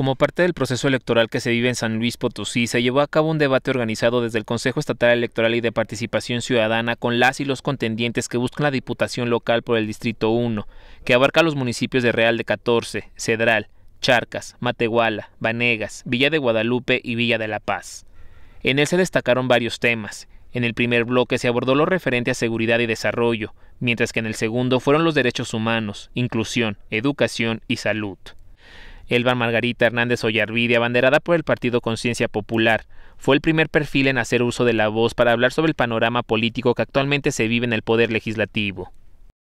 Como parte del proceso electoral que se vive en San Luis Potosí, se llevó a cabo un debate organizado desde el Consejo Estatal Electoral y de Participación Ciudadana con las y los contendientes que buscan la Diputación Local por el Distrito 1, que abarca los municipios de Real de 14, Cedral, Charcas, Matehuala, Vanegas, Villa de Guadalupe y Villa de la Paz. En él se destacaron varios temas. En el primer bloque se abordó lo referente a seguridad y desarrollo, mientras que en el segundo fueron los derechos humanos, inclusión, educación y salud. Elba Margarita Hernández Ollarvide, abanderada por el Partido Conciencia Popular, fue el primer perfil en hacer uso de la voz para hablar sobre el panorama político que actualmente se vive en el Poder Legislativo.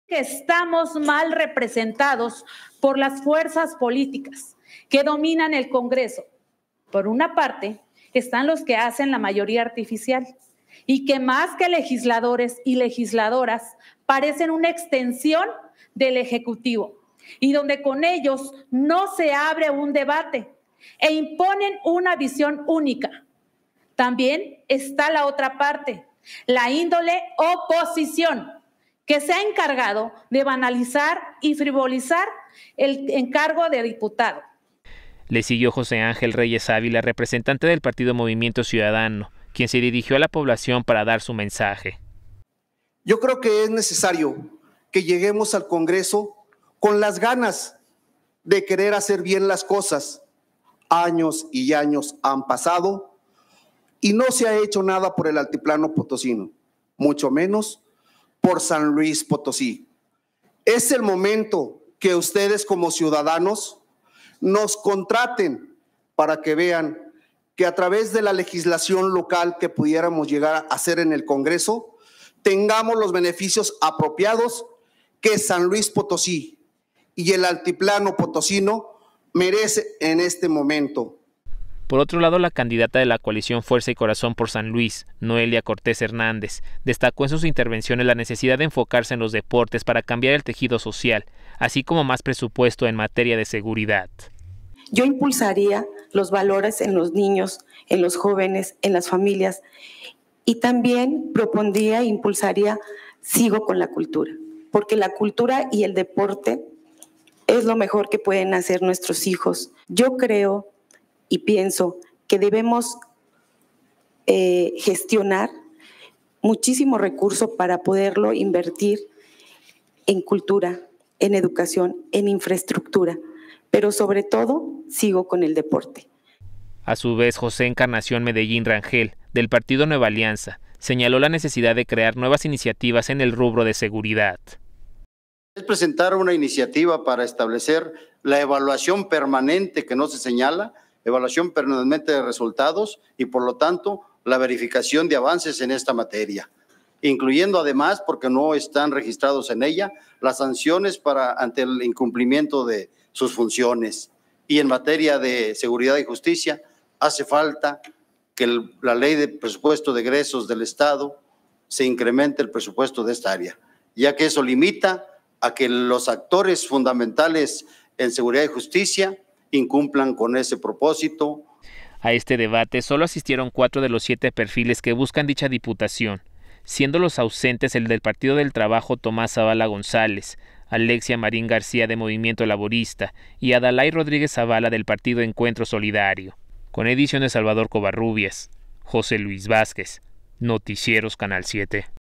estamos mal representados por las fuerzas políticas que dominan el Congreso. Por una parte, están los que hacen la mayoría artificial y que más que legisladores y legisladoras parecen una extensión del Ejecutivo y donde con ellos no se abre un debate e imponen una visión única. También está la otra parte, la índole oposición, que se ha encargado de banalizar y frivolizar el encargo de diputado. Le siguió José Ángel Reyes Ávila, representante del Partido Movimiento Ciudadano, quien se dirigió a la población para dar su mensaje. Yo creo que es necesario que lleguemos al Congreso con las ganas de querer hacer bien las cosas. Años y años han pasado y no se ha hecho nada por el altiplano potosino, mucho menos por San Luis Potosí. Es el momento que ustedes como ciudadanos nos contraten para que vean que a través de la legislación local que pudiéramos llegar a hacer en el Congreso, tengamos los beneficios apropiados que San Luis Potosí y el altiplano potosino merece en este momento. Por otro lado, la candidata de la coalición Fuerza y Corazón por San Luis, Noelia Cortés Hernández, destacó en sus intervenciones la necesidad de enfocarse en los deportes para cambiar el tejido social, así como más presupuesto en materia de seguridad. Yo impulsaría los valores en los niños, en los jóvenes, en las familias y también propondría e impulsaría, sigo con la cultura, porque la cultura y el deporte es lo mejor que pueden hacer nuestros hijos. Yo creo y pienso que debemos eh, gestionar muchísimo recurso para poderlo invertir en cultura, en educación, en infraestructura, pero sobre todo sigo con el deporte. A su vez, José Encarnación Medellín Rangel, del partido Nueva Alianza, señaló la necesidad de crear nuevas iniciativas en el rubro de seguridad presentar una iniciativa para establecer la evaluación permanente que no se señala, evaluación permanente de resultados y por lo tanto la verificación de avances en esta materia, incluyendo además, porque no están registrados en ella, las sanciones para ante el incumplimiento de sus funciones. Y en materia de seguridad y justicia, hace falta que la ley de presupuesto de egresos del Estado se incremente el presupuesto de esta área, ya que eso limita a que los actores fundamentales en seguridad y justicia incumplan con ese propósito. A este debate solo asistieron cuatro de los siete perfiles que buscan dicha diputación, siendo los ausentes el del Partido del Trabajo Tomás Zavala González, Alexia Marín García de Movimiento Laborista y Adalai Rodríguez Zavala del Partido Encuentro Solidario. Con edición de Salvador Covarrubias, José Luis Vázquez, Noticieros Canal 7.